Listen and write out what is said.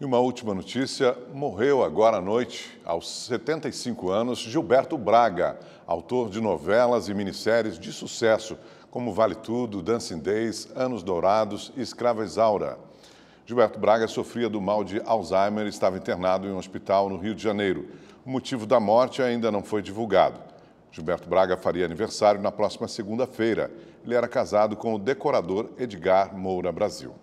E uma última notícia: morreu agora à noite, aos 75 anos, Gilberto Braga, autor de novelas e minisséries de sucesso, como Vale Tudo, Dancing Days, Anos Dourados e Escrava Isaura. Gilberto Braga sofria do mal de Alzheimer e estava internado em um hospital no Rio de Janeiro. O motivo da morte ainda não foi divulgado. Gilberto Braga faria aniversário na próxima segunda-feira. Ele era casado com o decorador Edgar Moura Brasil.